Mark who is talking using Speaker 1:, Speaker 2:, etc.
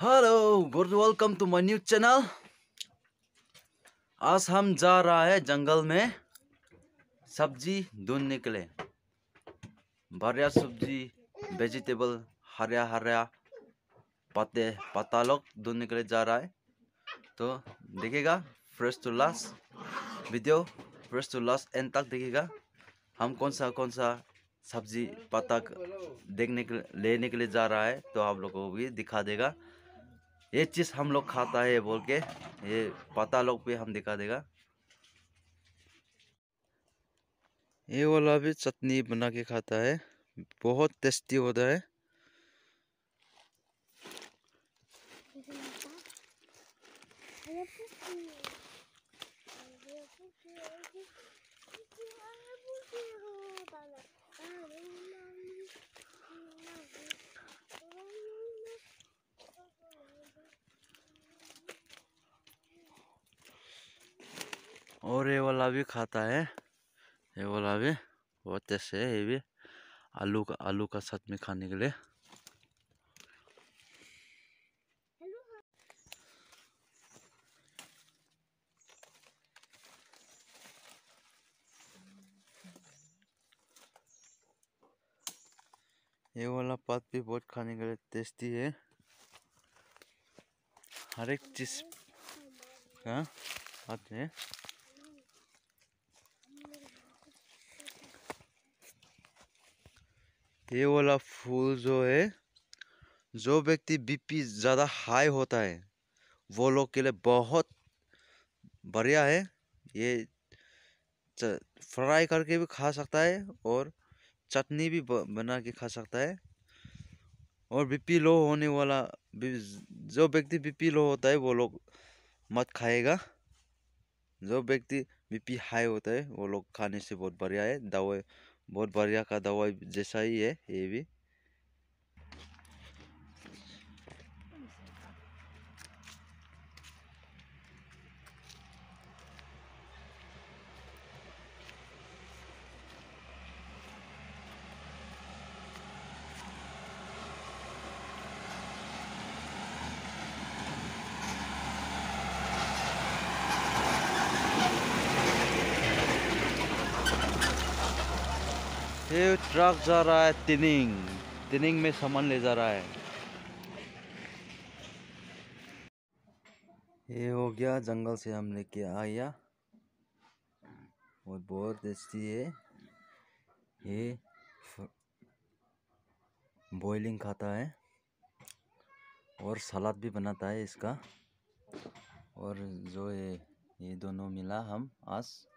Speaker 1: Hello good welcome to my news channel आज हम जा रहा है जंगल में सब्जी ढूंढने के लिए बढ़िया सब्जी वेजिटेबल हरिया हरिया पत्ते पत्ता लोग ढूंढने के लिए जा रहा है तो देखिएगा first to last video first to last end तक देखिएगा हम कौन सा कौन सा सब्जी पत्ता देखने के लेने के लिए जा रहा है तो आप लोगों को भी दिखा देगा ये चीज़ हम लोग खाता है बोल के ये पता लोग पे हम दिखा देगा ये वाला भी चटनी बना के खाता है बहुत टेस्टी होता है और ये वाला भी खाता है ये वाला भी बहुत टेस्ट है ये भी आलू का आलू का साथ में खाने के लिए ये वाला पात भी बहुत खाने के लिए टेस्टी है हर एक चीज का हाँ, पात है ये वाला फूल जो है जो व्यक्ति बीपी ज़्यादा हाई होता है वो लोग के लिए बहुत बढ़िया है ये फ्राई करके भी खा सकता है और चटनी भी बना के खा सकता है और बीपी लो होने वाला जो व्यक्ति बीपी लो होता है वो लोग मत खाएगा जो व्यक्ति बीपी हाई होता है वो लोग खाने से बहुत बढ़िया है दवाई बहुत बढ़िया का दवाई जैसा ही है ये भी। ये ट्रक जा रहा है तिनिंग तिनिंग में सामान ले जा रहा है ये हो गया जंगल से हम लेके आया और बहुत टेस्टी है ये बॉइलिंग खाता है और सलाद भी बनाता है इसका और जो ये ये दोनों मिला हम आज